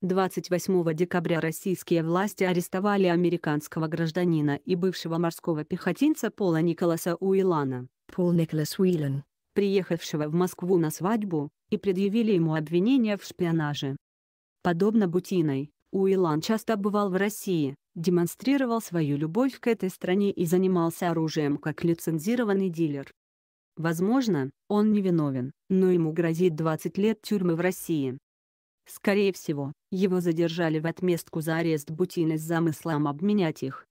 28 декабря российские власти арестовали американского гражданина и бывшего морского пехотинца Пола Николаса Уилана, Пол Николас Уилан, приехавшего в Москву на свадьбу, и предъявили ему обвинения в шпионаже. Подобно Бутиной, Уилан часто бывал в России, демонстрировал свою любовь к этой стране и занимался оружием как лицензированный дилер. Возможно, он невиновен, но ему грозит 20 лет тюрьмы в России. Скорее всего, его задержали в отместку за арест Бутины с замыслом обменять их.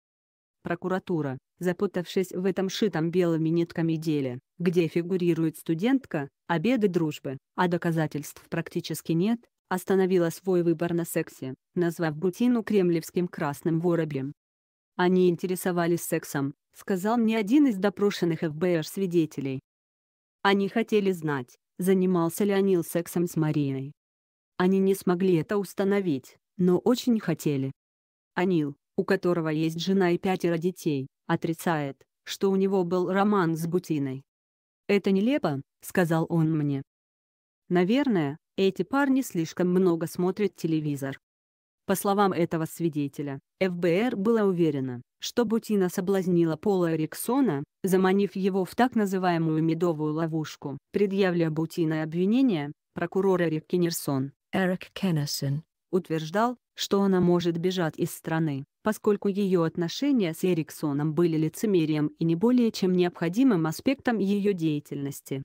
Прокуратура, запутавшись в этом шитом белыми нитками деле, где фигурирует студентка, обеды дружбы, а доказательств практически нет, остановила свой выбор на сексе, назвав Бутину кремлевским красным воробьем. Они интересовались сексом, сказал мне один из допрошенных ФБР свидетелей. Они хотели знать, занимался ли Анил сексом с Марией. Они не смогли это установить, но очень хотели. Анил, у которого есть жена и пятеро детей, отрицает, что у него был роман с Бутиной. «Это нелепо», — сказал он мне. «Наверное, эти парни слишком много смотрят телевизор». По словам этого свидетеля, ФБР было уверено, что Бутина соблазнила Пола Эриксона, заманив его в так называемую «медовую ловушку». Предъявляя Бутиной обвинение, прокурор Эрик Кеннерсон Эрик Кеннесон, утверждал, что она может бежать из страны, поскольку ее отношения с Эриксоном были лицемерием и не более чем необходимым аспектом ее деятельности.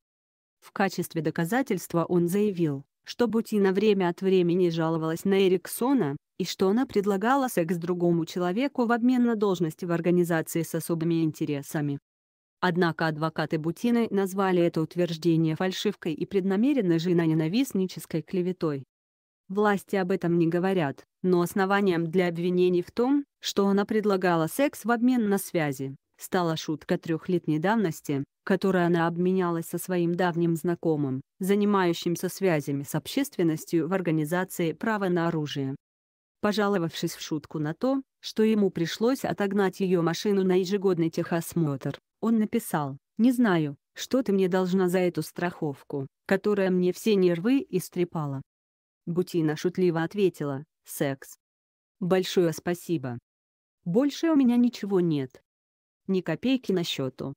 В качестве доказательства он заявил, что Бутина время от времени жаловалась на Эриксона, и что она предлагала секс другому человеку в обмен на должность в организации с особыми интересами. Однако адвокаты Бутины назвали это утверждение фальшивкой и преднамеренной женоненавистнической клеветой. Власти об этом не говорят, но основанием для обвинений в том, что она предлагала секс в обмен на связи, стала шутка трехлетней давности, которой она обменялась со своим давним знакомым, занимающимся связями с общественностью в организации «Право на оружие». Пожаловавшись в шутку на то, что ему пришлось отогнать ее машину на ежегодный техосмотр, он написал «Не знаю, что ты мне должна за эту страховку, которая мне все нервы истрепала. Бутина шутливо ответила, секс. Большое спасибо. Больше у меня ничего нет. Ни копейки на счету.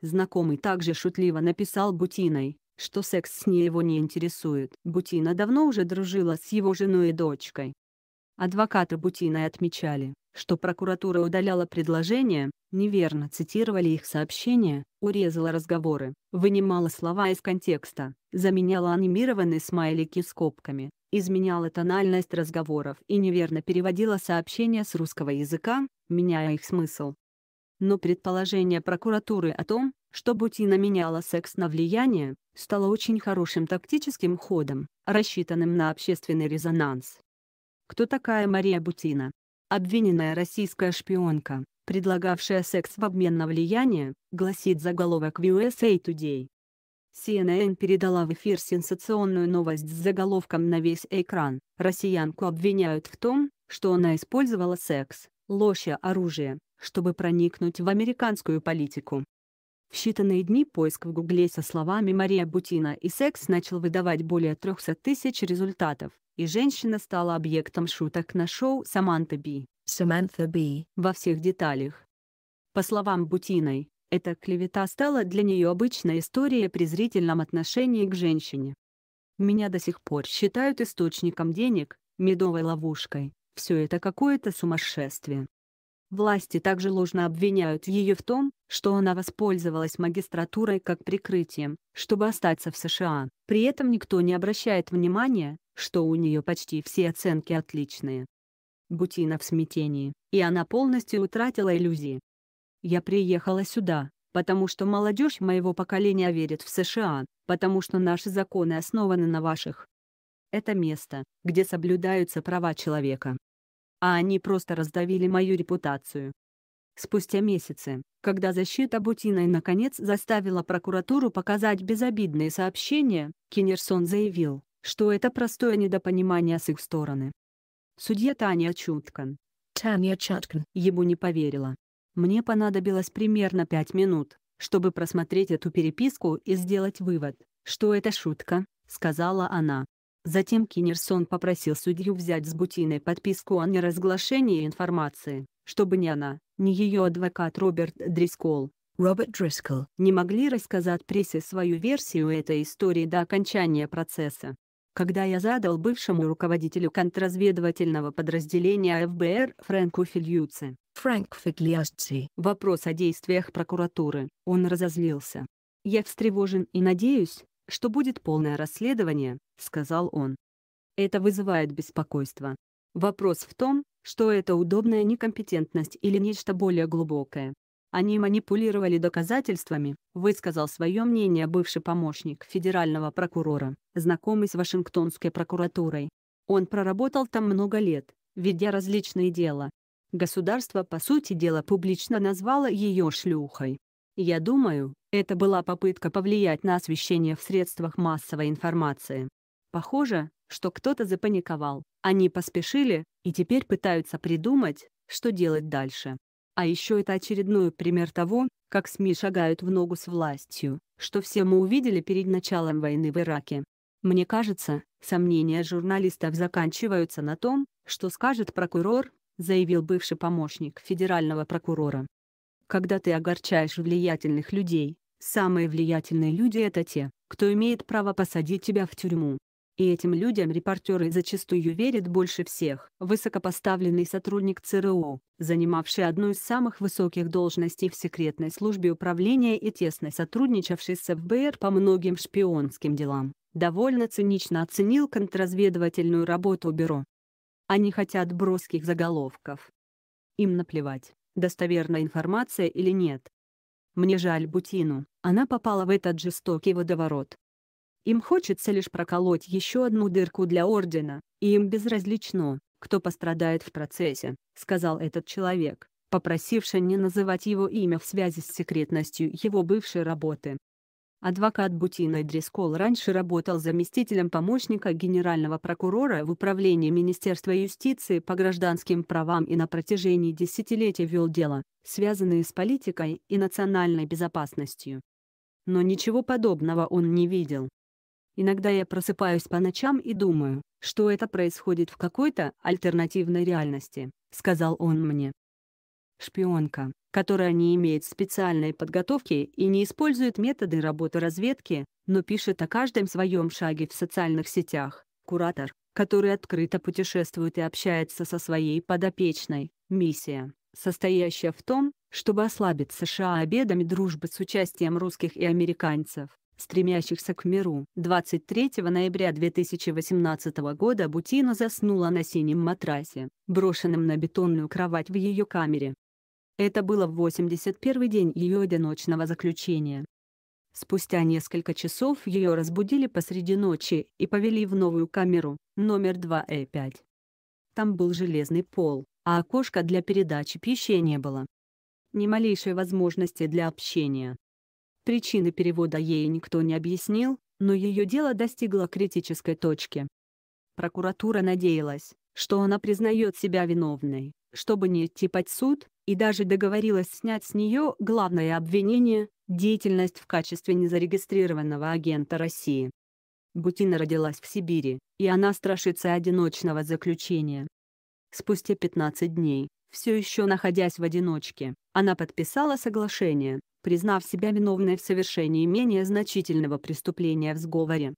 Знакомый также шутливо написал Бутиной, что секс с ней его не интересует. Бутина давно уже дружила с его женой и дочкой. Адвокаты Бутиной отмечали, что прокуратура удаляла предложения, неверно цитировали их сообщения, урезала разговоры, вынимала слова из контекста, заменяла анимированные смайлики скобками, изменяла тональность разговоров и неверно переводила сообщения с русского языка, меняя их смысл. Но предположение прокуратуры о том, что Бутина меняла секс на влияние, стало очень хорошим тактическим ходом, рассчитанным на общественный резонанс. Кто такая Мария Бутина? Обвиненная российская шпионка, предлагавшая секс в обмен на влияние, гласит заголовок USA Today. CNN передала в эфир сенсационную новость с заголовком на весь экран. Россиянку обвиняют в том, что она использовала секс, ложь и оружие, чтобы проникнуть в американскую политику. В считанные дни поиск в Гугле со словами «Мария Бутина» и «секс» начал выдавать более 300 тысяч результатов и женщина стала объектом шуток на шоу Саманта Би. Саманта Би во всех деталях. По словам Бутиной, эта клевета стала для нее обычной историей о презрительном отношении к женщине. «Меня до сих пор считают источником денег, медовой ловушкой, все это какое-то сумасшествие». Власти также ложно обвиняют ее в том, что она воспользовалась магистратурой как прикрытием, чтобы остаться в США. При этом никто не обращает внимания, что у нее почти все оценки отличные. Бутина в смятении, и она полностью утратила иллюзии. «Я приехала сюда, потому что молодежь моего поколения верит в США, потому что наши законы основаны на ваших. Это место, где соблюдаются права человека. А они просто раздавили мою репутацию». Спустя месяцы, когда защита Бутиной наконец заставила прокуратуру показать безобидные сообщения, Кинерсон заявил, что это простое недопонимание с их стороны. Судья Таня Чуткан. Таня Чуткан. Ему не поверила. Мне понадобилось примерно пять минут, чтобы просмотреть эту переписку и сделать вывод, что это шутка, сказала она. Затем Кинерсон попросил судью взять с Бутиной подписку о неразглашении информации, чтобы ни она, ни ее адвокат Роберт Дрискол, Роберт Дрискол не могли рассказать прессе свою версию этой истории до окончания процесса. Когда я задал бывшему руководителю контрразведывательного подразделения ФБР Фрэнку Фильюци Фрэнк Фиглиасци вопрос о действиях прокуратуры, он разозлился. «Я встревожен и надеюсь, что будет полное расследование», — сказал он. Это вызывает беспокойство. Вопрос в том, что это удобная некомпетентность или нечто более глубокое. Они манипулировали доказательствами, высказал свое мнение бывший помощник федерального прокурора, знакомый с Вашингтонской прокуратурой. Он проработал там много лет, ведя различные дела. Государство, по сути дела, публично назвало ее шлюхой. Я думаю, это была попытка повлиять на освещение в средствах массовой информации. Похоже, что кто-то запаниковал, они поспешили и теперь пытаются придумать, что делать дальше. А еще это очередной пример того, как СМИ шагают в ногу с властью, что все мы увидели перед началом войны в Ираке. Мне кажется, сомнения журналистов заканчиваются на том, что скажет прокурор, заявил бывший помощник федерального прокурора. Когда ты огорчаешь влиятельных людей, самые влиятельные люди — это те, кто имеет право посадить тебя в тюрьму. И этим людям репортеры зачастую верят больше всех. Высокопоставленный сотрудник ЦРУ, занимавший одну из самых высоких должностей в секретной службе управления и тесно сотрудничавший с ФБР по многим шпионским делам, довольно цинично оценил контрразведывательную работу бюро. Они а хотят броских заголовков. Им наплевать, достоверная информация или нет. Мне жаль Бутину, она попала в этот жестокий водоворот, им хочется лишь проколоть еще одну дырку для Ордена, и им безразлично, кто пострадает в процессе», — сказал этот человек, попросивший не называть его имя в связи с секретностью его бывшей работы. Адвокат Бутина Дрискол раньше работал заместителем помощника генерального прокурора в Управлении Министерства юстиции по гражданским правам и на протяжении десятилетий вел дела, связанные с политикой и национальной безопасностью. Но ничего подобного он не видел. Иногда я просыпаюсь по ночам и думаю, что это происходит в какой-то альтернативной реальности», — сказал он мне. Шпионка, которая не имеет специальной подготовки и не использует методы работы разведки, но пишет о каждом своем шаге в социальных сетях. Куратор, который открыто путешествует и общается со своей подопечной. Миссия, состоящая в том, чтобы ослабить США обедами дружбы с участием русских и американцев стремящихся к миру. 23 ноября 2018 года Бутина заснула на синем матрасе, брошенном на бетонную кровать в ее камере. Это было в 81 день ее одиночного заключения. Спустя несколько часов ее разбудили посреди ночи и повели в новую камеру, номер 2Э5. Там был железный пол, а окошка для передачи пищи не было. Ни малейшей возможности для общения. Причины перевода ей никто не объяснил, но ее дело достигло критической точки. Прокуратура надеялась, что она признает себя виновной, чтобы не идти под суд, и даже договорилась снять с нее главное обвинение – деятельность в качестве незарегистрированного агента России. Бутина родилась в Сибири, и она страшится одиночного заключения. Спустя 15 дней, все еще находясь в одиночке, она подписала соглашение, признав себя виновной в совершении менее значительного преступления в сговоре.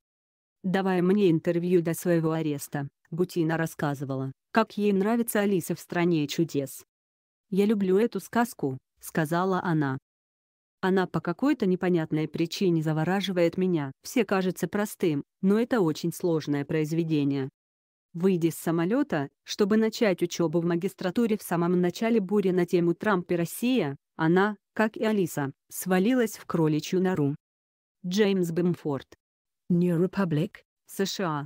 Давая мне интервью до своего ареста, Бутина рассказывала, как ей нравится Алиса в «Стране чудес». «Я люблю эту сказку», — сказала она. «Она по какой-то непонятной причине завораживает меня. Все кажется простым, но это очень сложное произведение, Выйдя с самолета, чтобы начать учебу в магистратуре в самом начале бури на тему «Трамп и Россия», она, как и Алиса, свалилась в кроличью нору. Джеймс Бемфорд, New Republic, США.